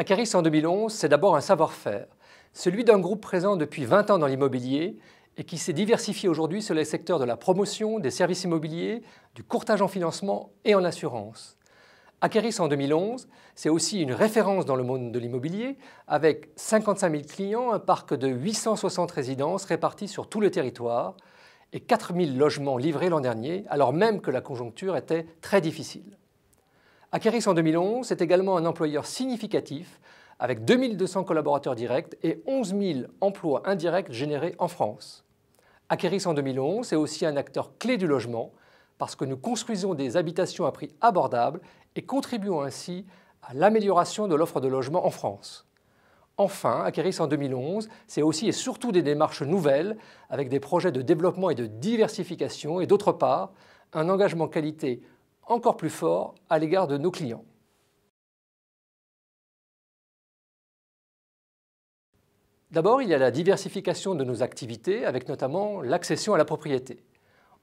Acaris en 2011, c'est d'abord un savoir-faire, celui d'un groupe présent depuis 20 ans dans l'immobilier et qui s'est diversifié aujourd'hui sur les secteurs de la promotion, des services immobiliers, du courtage en financement et en assurance. Acaris en 2011, c'est aussi une référence dans le monde de l'immobilier, avec 55 000 clients, un parc de 860 résidences réparties sur tout le territoire et 4 000 logements livrés l'an dernier, alors même que la conjoncture était très difficile. Akeris en 2011, est également un employeur significatif avec 2200 collaborateurs directs et 11 000 emplois indirects générés en France. Akeris en 2011 est aussi un acteur clé du logement parce que nous construisons des habitations à prix abordable et contribuons ainsi à l'amélioration de l'offre de logement en France. Enfin, Akeris en 2011, c'est aussi et surtout des démarches nouvelles avec des projets de développement et de diversification et d'autre part, un engagement qualité encore plus fort à l'égard de nos clients. D'abord, il y a la diversification de nos activités, avec notamment l'accession à la propriété.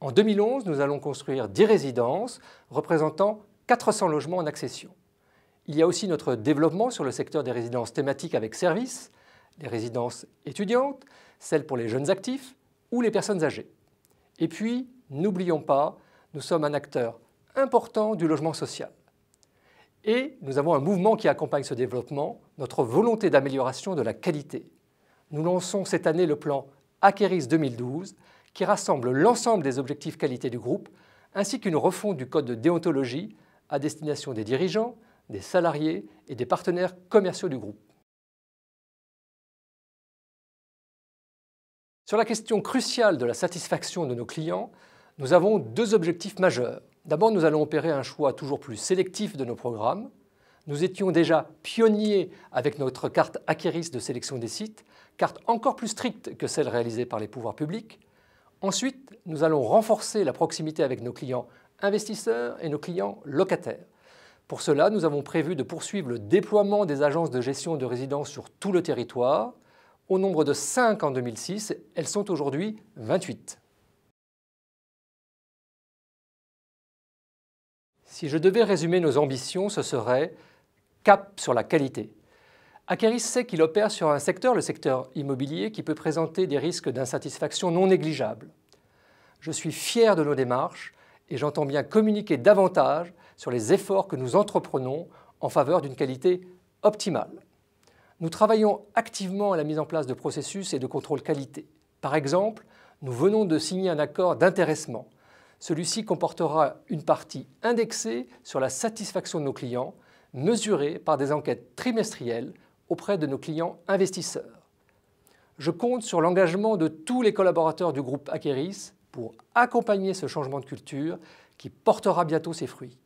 En 2011, nous allons construire 10 résidences représentant 400 logements en accession. Il y a aussi notre développement sur le secteur des résidences thématiques avec services, les résidences étudiantes, celles pour les jeunes actifs ou les personnes âgées. Et puis, n'oublions pas, nous sommes un acteur important du logement social. Et nous avons un mouvement qui accompagne ce développement, notre volonté d'amélioration de la qualité. Nous lançons cette année le plan Aquéris 2012, qui rassemble l'ensemble des objectifs qualité du groupe, ainsi qu'une refonte du code de déontologie à destination des dirigeants, des salariés et des partenaires commerciaux du groupe. Sur la question cruciale de la satisfaction de nos clients, nous avons deux objectifs majeurs. D'abord, nous allons opérer un choix toujours plus sélectif de nos programmes. Nous étions déjà pionniers avec notre carte acquérisse de sélection des sites, carte encore plus stricte que celle réalisée par les pouvoirs publics. Ensuite, nous allons renforcer la proximité avec nos clients investisseurs et nos clients locataires. Pour cela, nous avons prévu de poursuivre le déploiement des agences de gestion de résidence sur tout le territoire. Au nombre de 5 en 2006, elles sont aujourd'hui 28. Si je devais résumer nos ambitions, ce serait cap sur la qualité. Akeris sait qu'il opère sur un secteur, le secteur immobilier, qui peut présenter des risques d'insatisfaction non négligeables. Je suis fier de nos démarches et j'entends bien communiquer davantage sur les efforts que nous entreprenons en faveur d'une qualité optimale. Nous travaillons activement à la mise en place de processus et de contrôles qualité. Par exemple, nous venons de signer un accord d'intéressement celui-ci comportera une partie indexée sur la satisfaction de nos clients, mesurée par des enquêtes trimestrielles auprès de nos clients investisseurs. Je compte sur l'engagement de tous les collaborateurs du groupe Akeris pour accompagner ce changement de culture qui portera bientôt ses fruits.